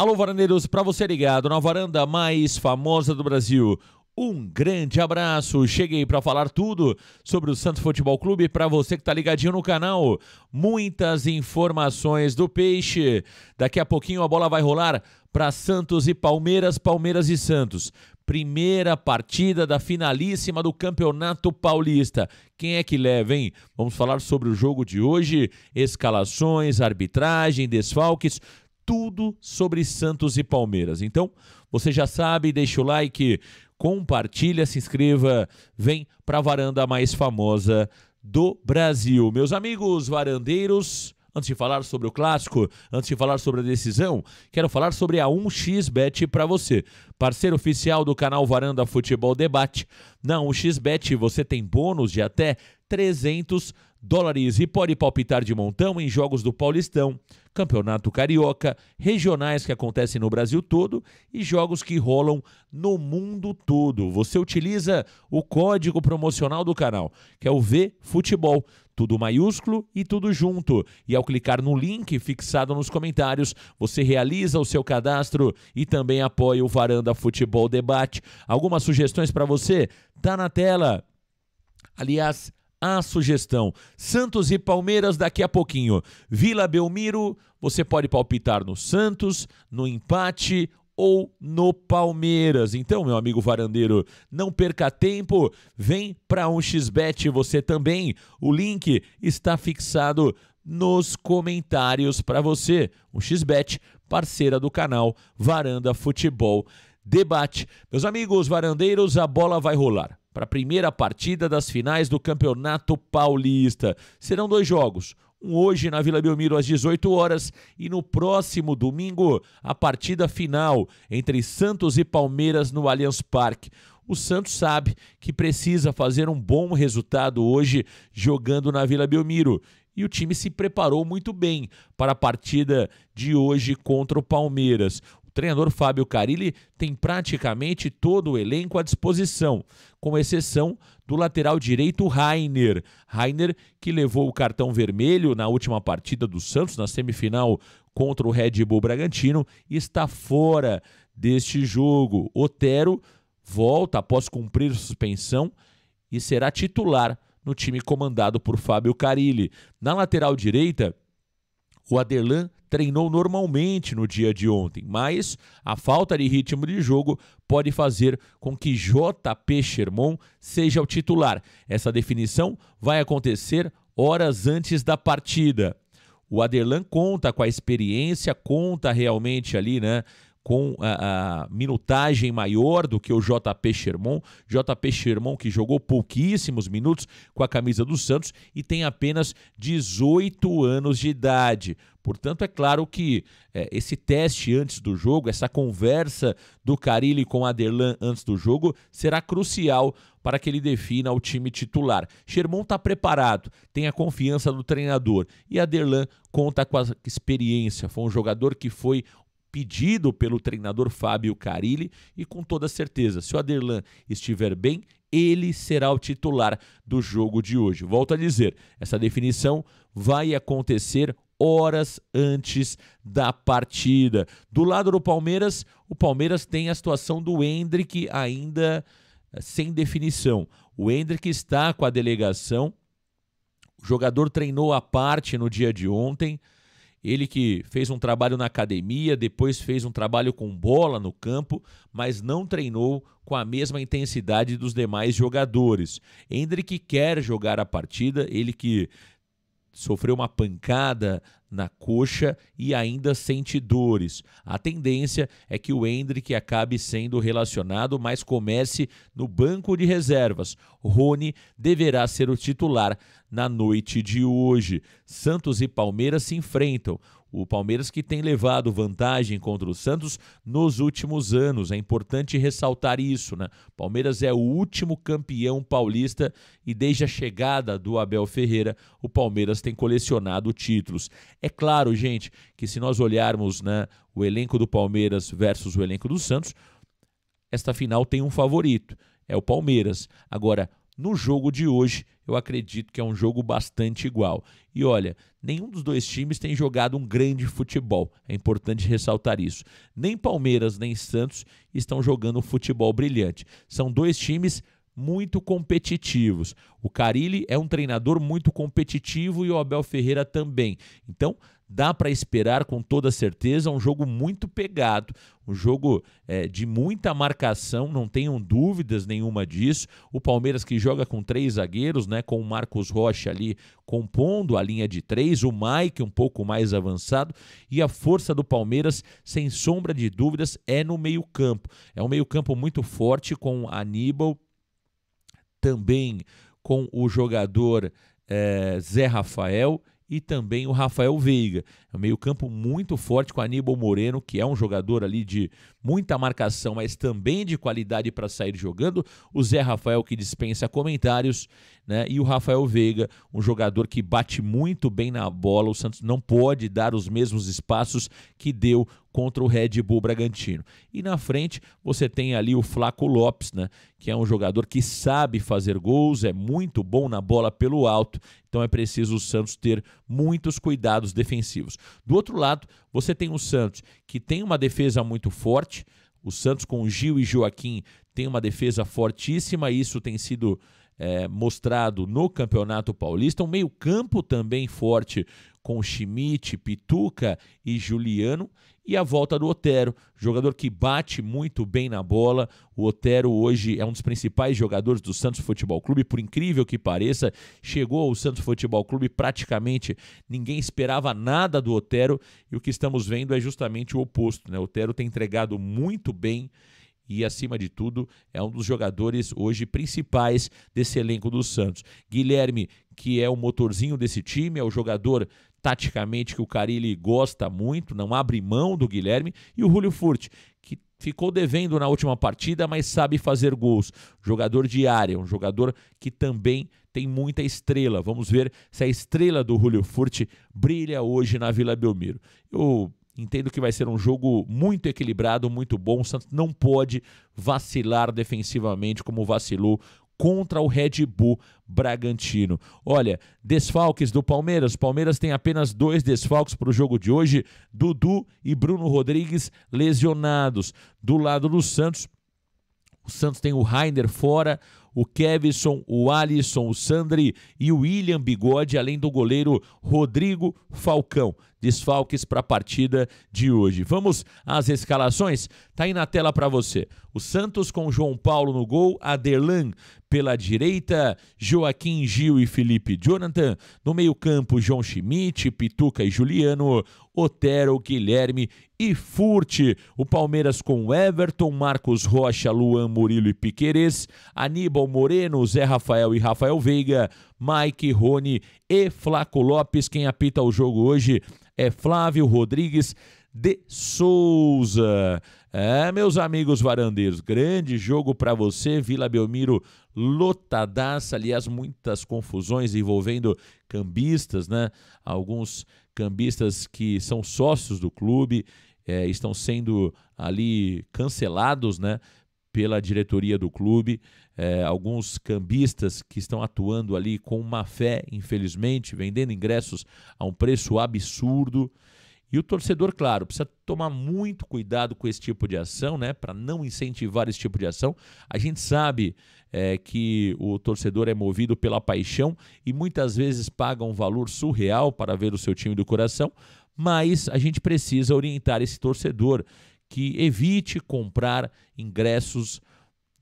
Alô, varandeiros, para você ligado na varanda mais famosa do Brasil. Um grande abraço. Cheguei para falar tudo sobre o Santos Futebol Clube para você que está ligadinho no canal. Muitas informações do peixe. Daqui a pouquinho a bola vai rolar para Santos e Palmeiras, Palmeiras e Santos. Primeira partida da finalíssima do Campeonato Paulista. Quem é que leva, hein? Vamos falar sobre o jogo de hoje, escalações, arbitragem, desfalques, tudo sobre Santos e Palmeiras. Então, você já sabe, deixa o like, compartilha, se inscreva, vem para a varanda mais famosa do Brasil. Meus amigos varandeiros, antes de falar sobre o clássico, antes de falar sobre a decisão, quero falar sobre a 1xBet para você. Parceiro oficial do canal Varanda Futebol Debate. Na 1xBet você tem bônus de até 300 dólares e pode palpitar de montão em jogos do Paulistão, Campeonato Carioca, regionais que acontecem no Brasil todo e jogos que rolam no mundo todo. Você utiliza o código promocional do canal, que é o V Futebol, tudo maiúsculo e tudo junto. E ao clicar no link fixado nos comentários, você realiza o seu cadastro e também apoia o Varanda Futebol Debate. Algumas sugestões para você? Tá na tela. Aliás, a sugestão. Santos e Palmeiras daqui a pouquinho. Vila Belmiro, você pode palpitar no Santos, no empate ou no Palmeiras. Então, meu amigo varandeiro, não perca tempo, vem para um xbet você também. O link está fixado nos comentários para você. Um xbet parceira do canal Varanda Futebol Debate. Meus amigos varandeiros, a bola vai rolar para a primeira partida das finais do Campeonato Paulista. Serão dois jogos. Um hoje na Vila Belmiro às 18 horas e no próximo domingo a partida final entre Santos e Palmeiras no Allianz Parque. O Santos sabe que precisa fazer um bom resultado hoje jogando na Vila Belmiro e o time se preparou muito bem para a partida de hoje contra o Palmeiras treinador Fábio Carilli tem praticamente todo o elenco à disposição, com exceção do lateral direito Rainer. Rainer que levou o cartão vermelho na última partida do Santos, na semifinal contra o Red Bull Bragantino, e está fora deste jogo. Otero volta após cumprir suspensão e será titular no time comandado por Fábio Carilli. Na lateral direita, o Aderlan treinou normalmente no dia de ontem, mas a falta de ritmo de jogo pode fazer com que JP Sherman seja o titular. Essa definição vai acontecer horas antes da partida. O Aderlan conta com a experiência, conta realmente ali, né, com a, a, minutagem maior do que o JP Sherman. JP Sherman que jogou pouquíssimos minutos com a camisa do Santos e tem apenas 18 anos de idade. Portanto, é claro que é, esse teste antes do jogo, essa conversa do Carilli com Aderlan antes do jogo, será crucial para que ele defina o time titular. Sherman está preparado, tem a confiança do treinador e Aderlan conta com a experiência. Foi um jogador que foi pedido pelo treinador Fábio Carilli e com toda certeza, se o Aderlan estiver bem, ele será o titular do jogo de hoje. Volto a dizer, essa definição vai acontecer horas antes da partida. Do lado do Palmeiras, o Palmeiras tem a situação do Hendrick ainda eh, sem definição. O Hendrick está com a delegação. O jogador treinou à parte no dia de ontem. Ele que fez um trabalho na academia, depois fez um trabalho com bola no campo, mas não treinou com a mesma intensidade dos demais jogadores. Hendrick quer jogar a partida, ele que sofreu uma pancada na coxa e ainda sente dores. A tendência é que o Hendrick acabe sendo relacionado, mas comece no banco de reservas. Rony deverá ser o titular na noite de hoje. Santos e Palmeiras se enfrentam. O Palmeiras que tem levado vantagem contra o Santos nos últimos anos. É importante ressaltar isso, né? Palmeiras é o último campeão paulista e desde a chegada do Abel Ferreira, o Palmeiras tem colecionado títulos. É claro, gente, que se nós olharmos né, o elenco do Palmeiras versus o elenco do Santos, esta final tem um favorito, é o Palmeiras. Agora, no jogo de hoje, eu acredito que é um jogo bastante igual. E olha, nenhum dos dois times tem jogado um grande futebol. É importante ressaltar isso. Nem Palmeiras nem Santos estão jogando um futebol brilhante. São dois times muito competitivos. O Carilli é um treinador muito competitivo e o Abel Ferreira também. Então, dá para esperar com toda certeza é um jogo muito pegado, um jogo é, de muita marcação, não tenham dúvidas nenhuma disso. O Palmeiras que joga com três zagueiros, né, com o Marcos Rocha ali compondo a linha de três, o Mike um pouco mais avançado e a força do Palmeiras, sem sombra de dúvidas, é no meio campo. É um meio campo muito forte com Aníbal, também com o jogador é, Zé Rafael e também o Rafael Veiga. É um meio-campo muito forte com Aníbal Moreno, que é um jogador ali de muita marcação, mas também de qualidade para sair jogando. O Zé Rafael, que dispensa comentários, né? E o Rafael Veiga, um jogador que bate muito bem na bola. O Santos não pode dar os mesmos espaços que deu contra o Red Bull Bragantino. E na frente você tem ali o Flaco Lopes, né, que é um jogador que sabe fazer gols, é muito bom na bola pelo alto, então é preciso o Santos ter muitos cuidados defensivos. Do outro lado, você tem o Santos, que tem uma defesa muito forte. O Santos com Gil e Joaquim tem uma defesa fortíssima, e isso tem sido é, mostrado no Campeonato Paulista. Um meio-campo também forte com Schmidt, Pituca e Juliano. E a volta do Otero, jogador que bate muito bem na bola. O Otero hoje é um dos principais jogadores do Santos Futebol Clube, por incrível que pareça. Chegou ao Santos Futebol Clube praticamente ninguém esperava nada do Otero e o que estamos vendo é justamente o oposto. Né? O Otero tem entregado muito bem e, acima de tudo, é um dos jogadores hoje principais desse elenco do Santos. Guilherme, que é o motorzinho desse time, é o jogador taticamente que o Carilli gosta muito, não abre mão do Guilherme, e o Julio Furt, que ficou devendo na última partida, mas sabe fazer gols. Jogador de área, um jogador que também tem muita estrela. Vamos ver se a estrela do Julio Furt brilha hoje na Vila Belmiro. Eu entendo que vai ser um jogo muito equilibrado, muito bom. O Santos não pode vacilar defensivamente como vacilou contra o Red Bull Bragantino. Olha, desfalques do Palmeiras. Palmeiras tem apenas dois desfalques para o jogo de hoje: Dudu e Bruno Rodrigues lesionados. Do lado do Santos, o Santos tem o Rainer fora, o Kevson, o Alisson, o Sandri e o William Bigode, além do goleiro Rodrigo Falcão desfalques para a partida de hoje. Vamos às escalações? Tá aí na tela para você. O Santos com João Paulo no gol, Aderlan pela direita, Joaquim Gil e Felipe Jonathan. No meio-campo, João Schmidt, Pituca e Juliano, Otero, Guilherme e Furte. O Palmeiras com Everton, Marcos Rocha, Luan Murilo e Piquerez, Aníbal Moreno, Zé Rafael e Rafael Veiga, Mike Rony e Flaco Lopes. Quem apita o jogo hoje é Flávio Rodrigues de Souza. É, meus amigos varandeiros, grande jogo para você, Vila Belmiro lotadaça, aliás, muitas confusões envolvendo cambistas, né? Alguns cambistas que são sócios do clube é, estão sendo ali cancelados, né? pela diretoria do clube, é, alguns cambistas que estão atuando ali com má fé, infelizmente, vendendo ingressos a um preço absurdo. E o torcedor, claro, precisa tomar muito cuidado com esse tipo de ação, né? Para não incentivar esse tipo de ação. A gente sabe é, que o torcedor é movido pela paixão e muitas vezes paga um valor surreal para ver o seu time do coração, mas a gente precisa orientar esse torcedor que evite comprar ingressos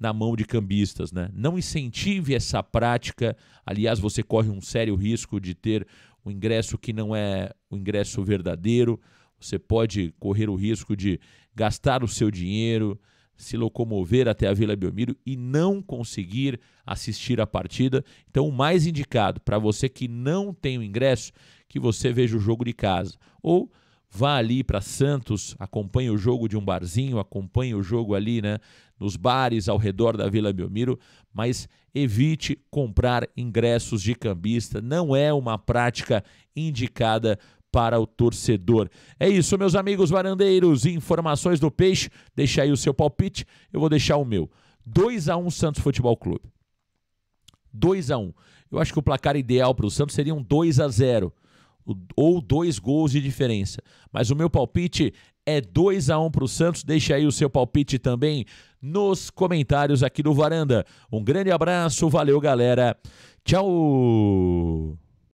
na mão de cambistas, né? Não incentive essa prática. Aliás, você corre um sério risco de ter o um ingresso que não é o ingresso verdadeiro. Você pode correr o risco de gastar o seu dinheiro, se locomover até a Vila Belmiro e não conseguir assistir a partida. Então, o mais indicado para você que não tem o ingresso, que você veja o jogo de casa ou vá ali para Santos, acompanhe o jogo de um barzinho, acompanhe o jogo ali, né, nos bares ao redor da Vila Belmiro, mas evite comprar ingressos de cambista, não é uma prática indicada para o torcedor. É isso, meus amigos varandeiros, informações do Peixe, deixa aí o seu palpite, eu vou deixar o meu. 2 a 1 Santos Futebol Clube. 2 a 1. Eu acho que o placar ideal para o Santos seria um 2 a 0 ou dois gols de diferença. Mas o meu palpite é 2 a 1 para o Santos. Deixe aí o seu palpite também nos comentários aqui do Varanda. Um grande abraço, valeu galera. Tchau!